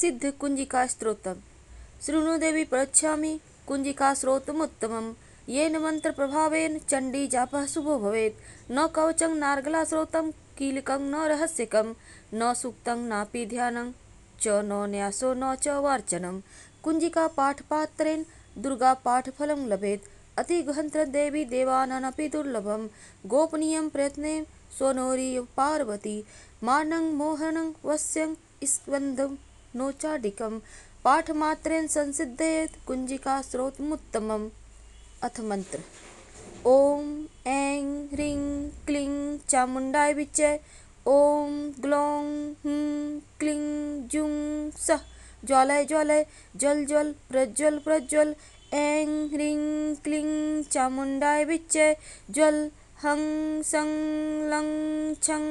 सिद्ध कुंजिका स्त्रोत श्रृणु देवी प्रच्छामि कुंजिका स्रोतमुत्तमम येन मंत्र प्रभावेन चंडी जाप शुभो भवे न कवचं नारगला स्रोत कीलक न रहस्यक न सूक्त नापी ध्यान च न न्यासो न च वार्चनम कुंजिका पाठपात्रेन दुर्गा पाठफल लभेत देवी देवाननपि दुर्लभम गोपनीय प्रयत्ने सोनोरी पार्वती मानंग मोहन वश्य स्कंद नोचाडिकम नोच्चाधिकं पाठमात्रेण संसिद्धयेत् कुञ्जिकास्त्रोत्रमुत्तमम् अथ मंत्र ओम ऐं ह्रीं क्लीं चामुंडाय विचय ओम ग्लौं हुं क्लीं जुं सः ज्वालय ज्वालय जल जल प्रज्वल प्रज्वल ऐं ह्रीं क्लीं चामुंडाय विचय जल हं सं लं छं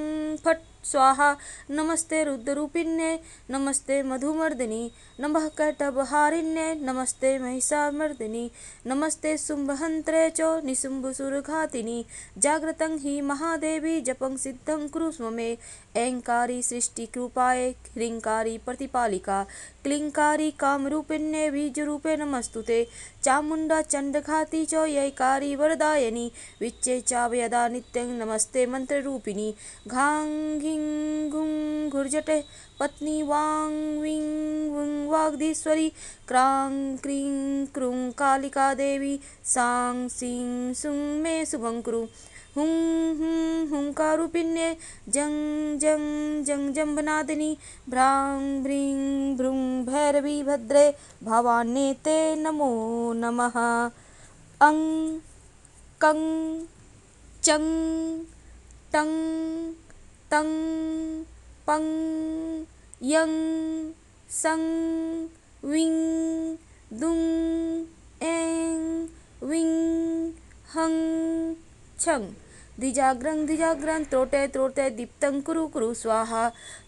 फट स्वाहा नमस्ते रुद्ररूपिण्य नमस्ते मधुमर्दिनी नमः कटबहारिण्य नमस्ते महिषामर्दिनी नमस्ते शुंभहंत्रे च निशुम्भुसुरघातिनी जागृत हि महादेवी जपं सिद्धं कुरुष्व मे ऐंकारी सृष्टिकृपाय ह्रीङ्कारी प्रतिपालिका क्लिंकारी कामरूपिण्ये बीजरूपे नमस्तु ते चामुंडा चंडघाति चो यैकारी वरदायनी विच्चे चावयदा नित्यं नमस्ते मन्त्ररूपिणी घाङ्घि ह्रीं पत्नी वांग विंग वुं वाग्धीश्वरी क्रां क्रीं क्रूं कालिका देवी सां सीं सुं मे शुभं कुरु हुं हुं हुंकारूपिण्ये जं जं जं जम्बनादिनी भ्रां भ्रीं भ्रूं भैरवी भद्रे भवान्ये ते नमो नमः अं कं चं टं तंग पंग यंग संग विंग दुंग एंग विंग हंग छंग द्विजाग्रं द्विजाग्रं त्रोटे त्रोटे दीप्तं कुरु कुरु स्वाहा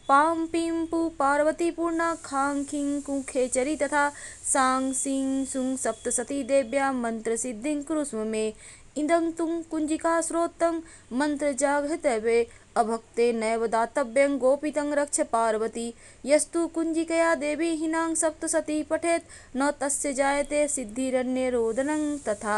पां पीं पार्वती पार्वतीपूर्णा खां खीं कुखे चरी तथा सां सीं सुं सप्तसती देव्या मंत्र मन्त्रसिद्धिं कुरु स्व मे इदं तुं कुञ्जिकास्रोतं मन्त्रजागृतवे अभक्ते अभक्तेनैव दातव्यं गोपितं रक्ष पार्वती यस्तु कुञ्जिकया देवी हिनां सप्तसती पठेत् न तस्य जायते रोदनं तथा